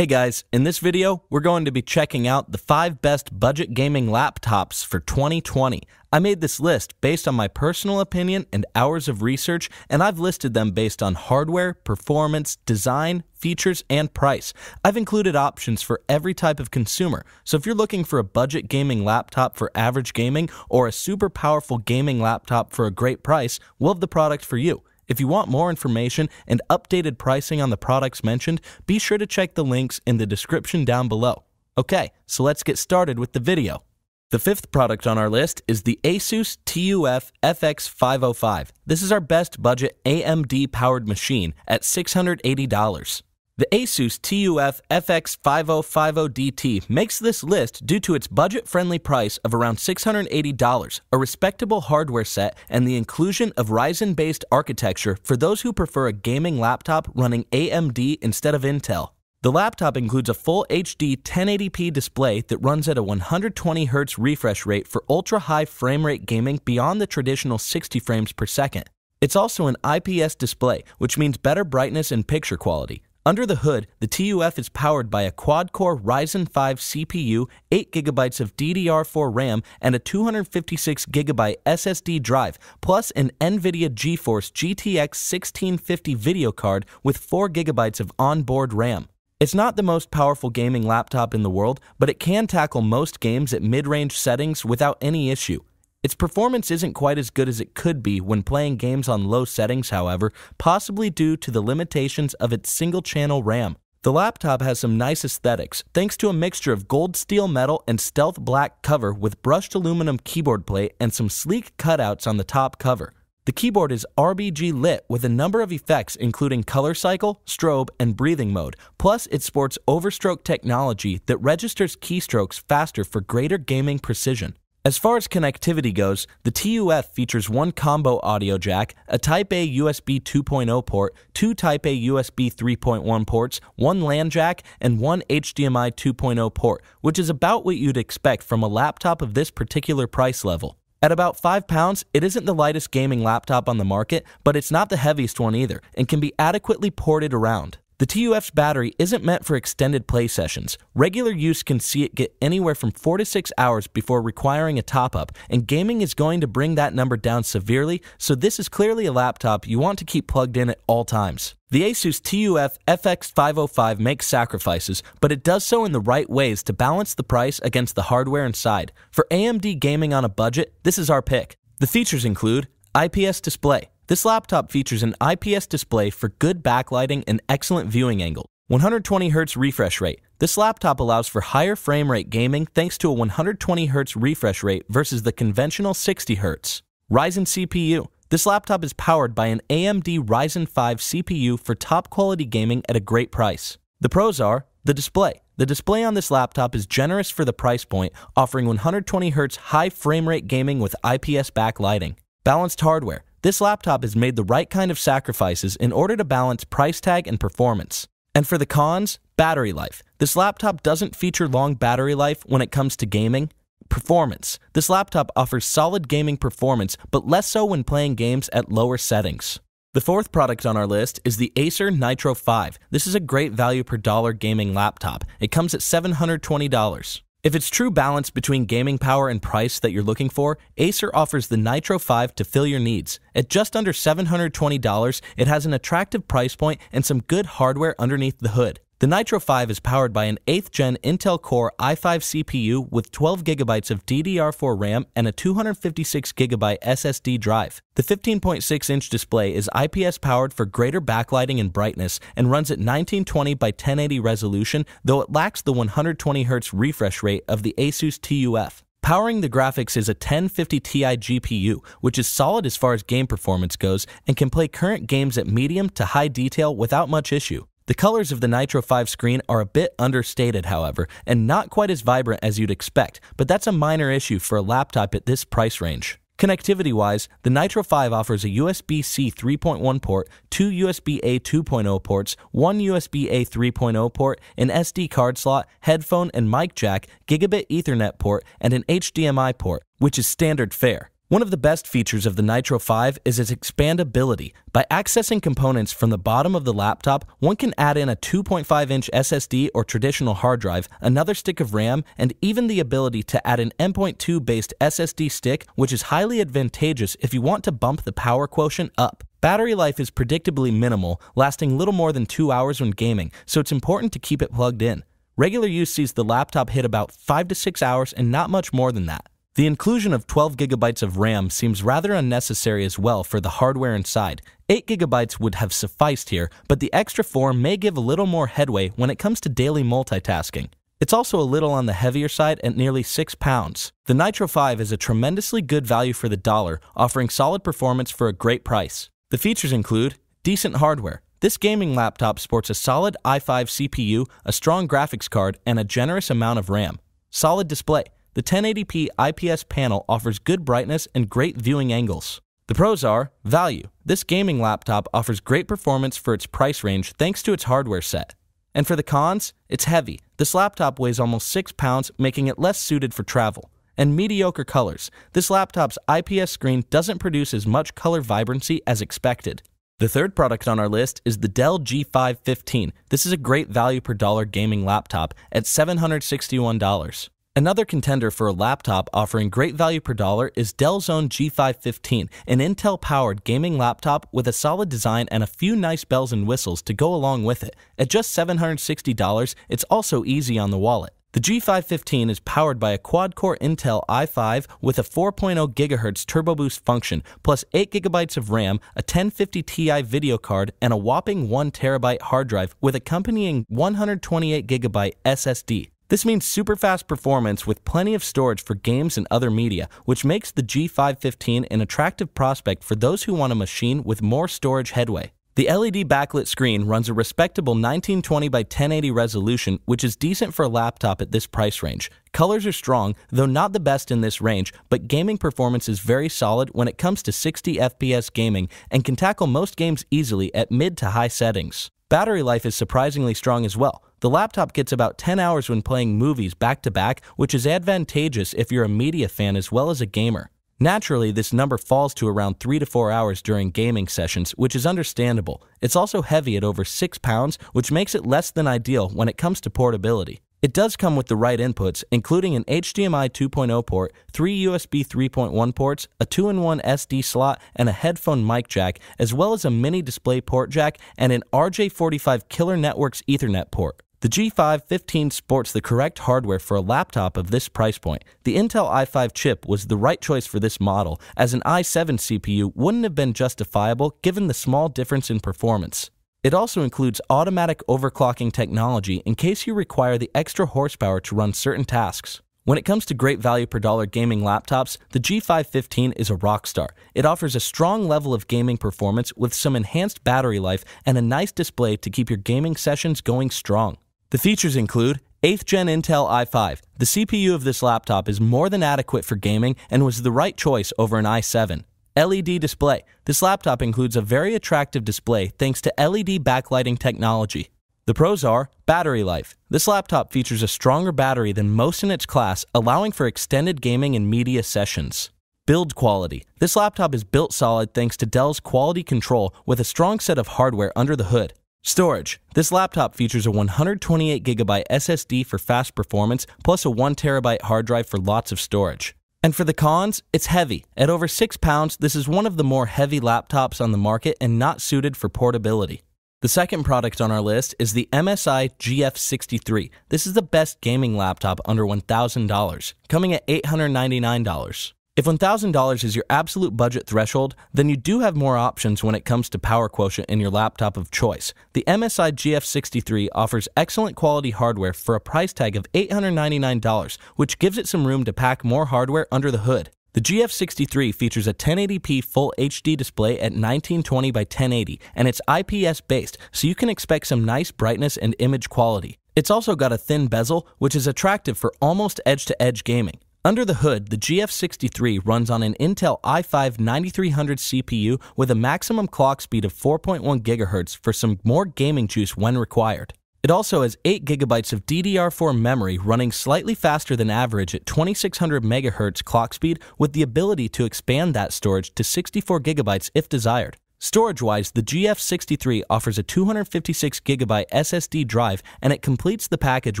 Hey guys, in this video, we're going to be checking out the 5 best budget gaming laptops for 2020. I made this list based on my personal opinion and hours of research, and I've listed them based on hardware, performance, design, features, and price. I've included options for every type of consumer, so if you're looking for a budget gaming laptop for average gaming or a super powerful gaming laptop for a great price, we'll have the product for you. If you want more information and updated pricing on the products mentioned, be sure to check the links in the description down below. Okay, so let's get started with the video. The fifth product on our list is the ASUS TUF FX505. This is our best budget AMD powered machine at $680. The Asus TUF FX5050DT makes this list due to its budget-friendly price of around $680, a respectable hardware set, and the inclusion of Ryzen-based architecture for those who prefer a gaming laptop running AMD instead of Intel. The laptop includes a full HD 1080p display that runs at a 120Hz refresh rate for ultra-high frame rate gaming beyond the traditional 60 frames per second. It's also an IPS display, which means better brightness and picture quality. Under the hood, the TUF is powered by a quad-core Ryzen 5 CPU, 8GB of DDR4 RAM, and a 256GB SSD drive, plus an NVIDIA GeForce GTX 1650 video card with 4GB of onboard RAM. It's not the most powerful gaming laptop in the world, but it can tackle most games at mid-range settings without any issue. Its performance isn't quite as good as it could be when playing games on low settings, however, possibly due to the limitations of its single channel RAM. The laptop has some nice aesthetics, thanks to a mixture of gold steel metal and stealth black cover with brushed aluminum keyboard plate and some sleek cutouts on the top cover. The keyboard is RGB lit with a number of effects including color cycle, strobe, and breathing mode. Plus, it sports overstroke technology that registers keystrokes faster for greater gaming precision. As far as connectivity goes, the TUF features one combo audio jack, a Type A USB 2.0 port, two Type A USB 3.1 ports, one LAN jack, and one HDMI 2.0 port, which is about what you'd expect from a laptop of this particular price level. At about £5, it isn't the lightest gaming laptop on the market, but it's not the heaviest one either, and can be adequately ported around. The TUF's battery isn't meant for extended play sessions. Regular use can see it get anywhere from 4 to 6 hours before requiring a top up, and gaming is going to bring that number down severely, so this is clearly a laptop you want to keep plugged in at all times. The Asus TUF FX505 makes sacrifices, but it does so in the right ways to balance the price against the hardware inside. For AMD gaming on a budget, this is our pick. The features include IPS display, this laptop features an IPS display for good backlighting and excellent viewing angle. 120Hz refresh rate. This laptop allows for higher frame rate gaming thanks to a 120Hz refresh rate versus the conventional 60Hz. Ryzen CPU. This laptop is powered by an AMD Ryzen 5 CPU for top quality gaming at a great price. The pros are the display. The display on this laptop is generous for the price point, offering 120Hz high frame rate gaming with IPS backlighting. Balanced hardware. This laptop has made the right kind of sacrifices in order to balance price tag and performance. And for the cons, battery life. This laptop doesn't feature long battery life when it comes to gaming. Performance. This laptop offers solid gaming performance, but less so when playing games at lower settings. The fourth product on our list is the Acer Nitro 5. This is a great value per dollar gaming laptop. It comes at $720. If it's true balance between gaming power and price that you're looking for, Acer offers the Nitro 5 to fill your needs. At just under $720, it has an attractive price point and some good hardware underneath the hood. The Nitro 5 is powered by an 8th gen Intel Core i5 CPU with 12 gigabytes of DDR4 RAM and a 256 gigabyte SSD drive. The 15.6 inch display is IPS powered for greater backlighting and brightness and runs at 1920 by 1080 resolution, though it lacks the 120Hz refresh rate of the Asus TUF. Powering the graphics is a 1050 Ti GPU, which is solid as far as game performance goes and can play current games at medium to high detail without much issue. The colors of the Nitro 5 screen are a bit understated, however, and not quite as vibrant as you'd expect, but that's a minor issue for a laptop at this price range. Connectivity wise, the Nitro 5 offers a USB C 3.1 port, two USB A 2.0 ports, one USB A 3.0 port, an SD card slot, headphone and mic jack, gigabit Ethernet port, and an HDMI port, which is standard fare. One of the best features of the Nitro 5 is its expandability. By accessing components from the bottom of the laptop, one can add in a 2.5-inch SSD or traditional hard drive, another stick of RAM, and even the ability to add an M.2-based SSD stick, which is highly advantageous if you want to bump the power quotient up. Battery life is predictably minimal, lasting little more than 2 hours when gaming, so it's important to keep it plugged in. Regular use sees the laptop hit about 5 to 6 hours and not much more than that. The inclusion of 12 gigabytes of RAM seems rather unnecessary as well for the hardware inside. 8 gigabytes would have sufficed here, but the extra 4 may give a little more headway when it comes to daily multitasking. It's also a little on the heavier side at nearly 6 pounds. The Nitro 5 is a tremendously good value for the dollar, offering solid performance for a great price. The features include decent hardware. This gaming laptop sports a solid i5 CPU, a strong graphics card, and a generous amount of RAM. Solid display. The 1080p IPS panel offers good brightness and great viewing angles. The pros are value. This gaming laptop offers great performance for its price range thanks to its hardware set. And for the cons, it's heavy. This laptop weighs almost 6 pounds, making it less suited for travel. And mediocre colors. This laptop's IPS screen doesn't produce as much color vibrancy as expected. The third product on our list is the Dell G515. This is a great value per dollar gaming laptop at $761. Another contender for a laptop offering great value per dollar is Dell's own G515, an Intel powered gaming laptop with a solid design and a few nice bells and whistles to go along with it. At just $760, it's also easy on the wallet. The G515 is powered by a quad core Intel i5 with a 4.0 GHz turbo boost function, plus 8GB of RAM, a 1050 Ti video card, and a whopping 1TB hard drive with accompanying 128GB SSD. This means super fast performance with plenty of storage for games and other media, which makes the G515 an attractive prospect for those who want a machine with more storage headway. The LED backlit screen runs a respectable 1920 by 1080 resolution, which is decent for a laptop at this price range. Colors are strong, though not the best in this range, but gaming performance is very solid when it comes to 60 FPS gaming and can tackle most games easily at mid to high settings. Battery life is surprisingly strong as well. The laptop gets about 10 hours when playing movies back to back, which is advantageous if you're a media fan as well as a gamer. Naturally, this number falls to around 3 to 4 hours during gaming sessions, which is understandable. It's also heavy at over 6 pounds, which makes it less than ideal when it comes to portability. It does come with the right inputs, including an HDMI 2.0 port, 3 USB 3.1 ports, a 2-in-1 SD slot, and a headphone mic jack, as well as a mini display port jack and an RJ45 Killer Networks Ethernet port. The G515 sports the correct hardware for a laptop of this price point. The Intel i5 chip was the right choice for this model, as an i7 CPU wouldn't have been justifiable given the small difference in performance. It also includes automatic overclocking technology in case you require the extra horsepower to run certain tasks. When it comes to great value per dollar gaming laptops, the G515 is a rock star. It offers a strong level of gaming performance with some enhanced battery life and a nice display to keep your gaming sessions going strong. The features include 8th Gen Intel i5. The CPU of this laptop is more than adequate for gaming and was the right choice over an i7. LED display. This laptop includes a very attractive display thanks to LED backlighting technology. The pros are battery life. This laptop features a stronger battery than most in its class, allowing for extended gaming and media sessions. Build quality. This laptop is built solid thanks to Dell's quality control with a strong set of hardware under the hood. Storage. This laptop features a 128GB SSD for fast performance, plus a 1TB hard drive for lots of storage. And for the cons, it's heavy. At over 6 pounds, this is one of the more heavy laptops on the market and not suited for portability. The second product on our list is the MSI GF63. This is the best gaming laptop under $1,000, coming at $899. If $1,000 is your absolute budget threshold, then you do have more options when it comes to power quotient in your laptop of choice. The MSI GF63 offers excellent quality hardware for a price tag of $899, which gives it some room to pack more hardware under the hood. The GF63 features a 1080p full HD display at 1920 by 1080, and it's IPS based, so you can expect some nice brightness and image quality. It's also got a thin bezel, which is attractive for almost edge to edge gaming. Under the hood, the GF63 runs on an Intel i5 9300 CPU with a maximum clock speed of 4.1 GHz for some more gaming juice when required. It also has 8 GB of DDR4 memory running slightly faster than average at 2600 MHz clock speed with the ability to expand that storage to 64 GB if desired. Storage wise, the GF63 offers a 256GB SSD drive and it completes the package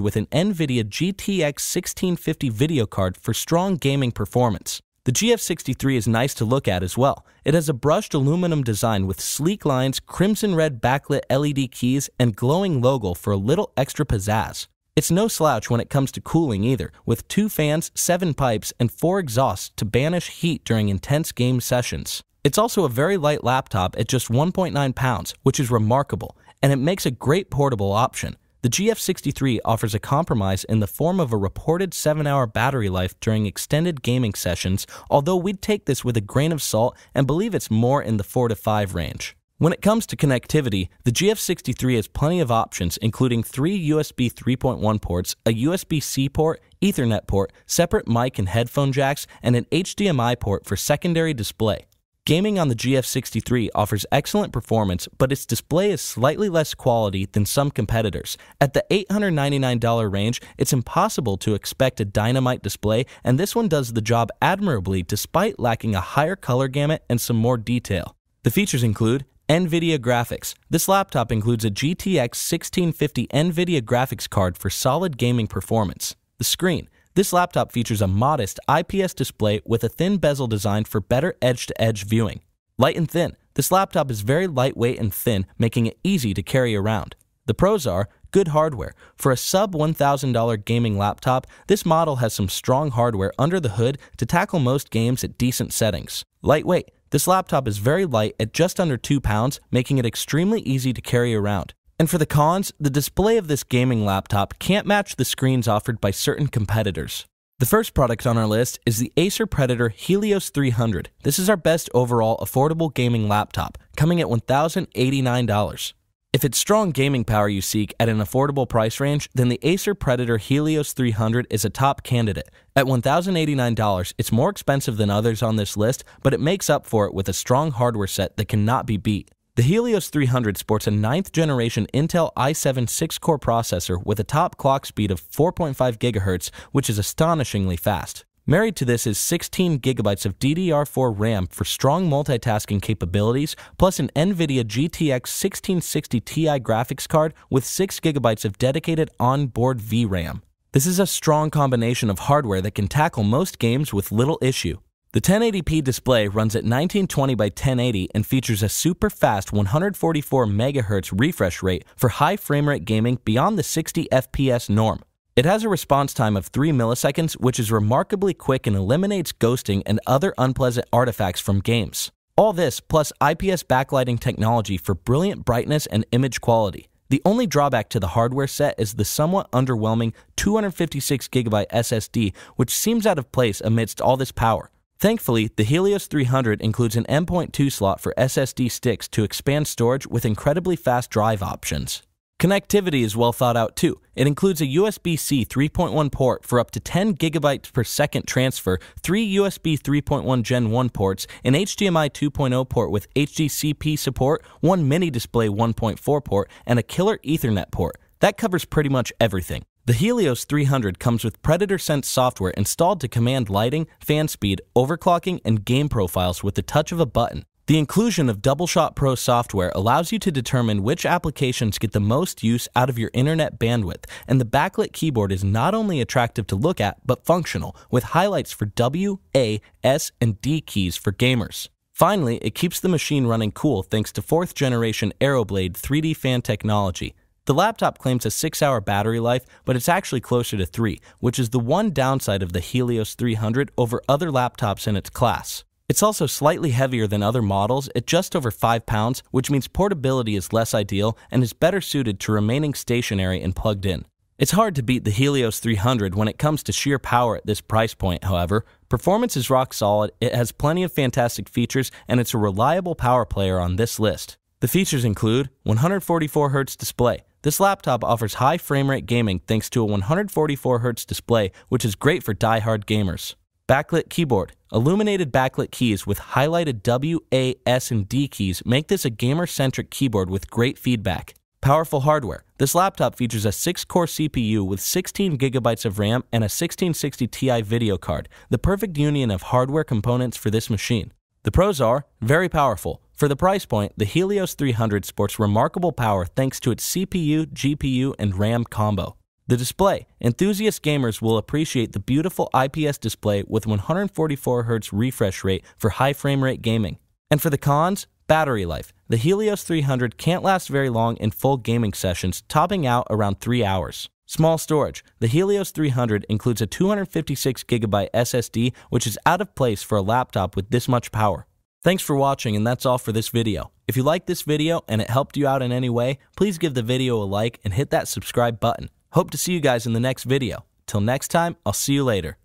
with an NVIDIA GTX 1650 video card for strong gaming performance. The GF63 is nice to look at as well. It has a brushed aluminum design with sleek lines, crimson red backlit LED keys, and glowing logo for a little extra pizzazz. It's no slouch when it comes to cooling either, with two fans, seven pipes, and four exhausts to banish heat during intense game sessions. It's also a very light laptop at just 1.9 pounds, which is remarkable, and it makes a great portable option. The GF63 offers a compromise in the form of a reported 7 hour battery life during extended gaming sessions, although we'd take this with a grain of salt and believe it's more in the 4 to 5 range. When it comes to connectivity, the GF63 has plenty of options, including three USB 3.1 ports, a USB C port, Ethernet port, separate mic and headphone jacks, and an HDMI port for secondary display. Gaming on the GF63 offers excellent performance, but its display is slightly less quality than some competitors. At the $899 range, it's impossible to expect a dynamite display, and this one does the job admirably despite lacking a higher color gamut and some more detail. The features include NVIDIA graphics. This laptop includes a GTX 1650 NVIDIA graphics card for solid gaming performance. The screen. This laptop features a modest IPS display with a thin bezel designed for better edge-to-edge -edge viewing. Light and thin, this laptop is very lightweight and thin, making it easy to carry around. The pros are good hardware. For a sub $1,000 gaming laptop, this model has some strong hardware under the hood to tackle most games at decent settings. Lightweight, this laptop is very light at just under 2 pounds, making it extremely easy to carry around. And for the cons, the display of this gaming laptop can't match the screens offered by certain competitors. The first product on our list is the Acer Predator Helios 300. This is our best overall affordable gaming laptop, coming at $1,089. If it's strong gaming power you seek at an affordable price range, then the Acer Predator Helios 300 is a top candidate. At $1,089, it's more expensive than others on this list, but it makes up for it with a strong hardware set that cannot be beat. The Helios 300 sports a ninth generation Intel i7 6 core processor with a top clock speed of 4.5 GHz, which is astonishingly fast. Married to this is 16 gigabytes of DDR4 RAM for strong multitasking capabilities, plus an NVIDIA GTX 1660 Ti graphics card with 6 gigabytes of dedicated onboard VRAM. This is a strong combination of hardware that can tackle most games with little issue. The 1080p display runs at 1920 by 1080 and features a super fast 144 MHz refresh rate for high frame rate gaming beyond the 60 FPS norm. It has a response time of 3 milliseconds, which is remarkably quick and eliminates ghosting and other unpleasant artifacts from games. All this plus IPS backlighting technology for brilliant brightness and image quality. The only drawback to the hardware set is the somewhat underwhelming 256GB SSD, which seems out of place amidst all this power. Thankfully, the Helios 300 includes an M.2 slot for SSD sticks to expand storage with incredibly fast drive options. Connectivity is well thought out too. It includes a USB C 3.1 port for up to 10 gigabytes per second transfer, three USB 3.1 Gen 1 ports, an HDMI 2.0 port with HDCP support, one mini display 1.4 port, and a killer Ethernet port. That covers pretty much everything. The Helios 300 comes with Predator Sense software installed to command lighting, fan speed, overclocking, and game profiles with the touch of a button. The inclusion of DoubleShot Pro software allows you to determine which applications get the most use out of your internet bandwidth, and the backlit keyboard is not only attractive to look at, but functional, with highlights for W, A, S, and D keys for gamers. Finally, it keeps the machine running cool thanks to fourth generation Aeroblade 3D fan technology, the laptop claims a 6 hour battery life, but it's actually closer to 3, which is the one downside of the Helios 300 over other laptops in its class. It's also slightly heavier than other models at just over 5 pounds, which means portability is less ideal and is better suited to remaining stationary and plugged in. It's hard to beat the Helios 300 when it comes to sheer power at this price point, however. Performance is rock solid, it has plenty of fantastic features, and it's a reliable power player on this list. The features include 144Hz display, this laptop offers high frame rate gaming thanks to a 144Hz display, which is great for die-hard gamers. Backlit keyboard. Illuminated backlit keys with highlighted W, A, S, and D keys make this a gamer centric keyboard with great feedback. Powerful hardware. This laptop features a 6 core CPU with 16 gigabytes of RAM and a 1660 Ti video card, the perfect union of hardware components for this machine. The pros are very powerful, for the price point, the Helios 300 sports remarkable power thanks to its CPU, GPU, and RAM combo. The display. Enthusiast gamers will appreciate the beautiful IPS display with 144Hz refresh rate for high frame rate gaming. And for the cons, battery life. The Helios 300 can't last very long in full gaming sessions, topping out around 3 hours. Small storage. The Helios 300 includes a 256GB SSD, which is out of place for a laptop with this much power. Thanks for watching and that's all for this video. If you liked this video and it helped you out in any way, please give the video a like and hit that subscribe button. Hope to see you guys in the next video. Till next time, I'll see you later.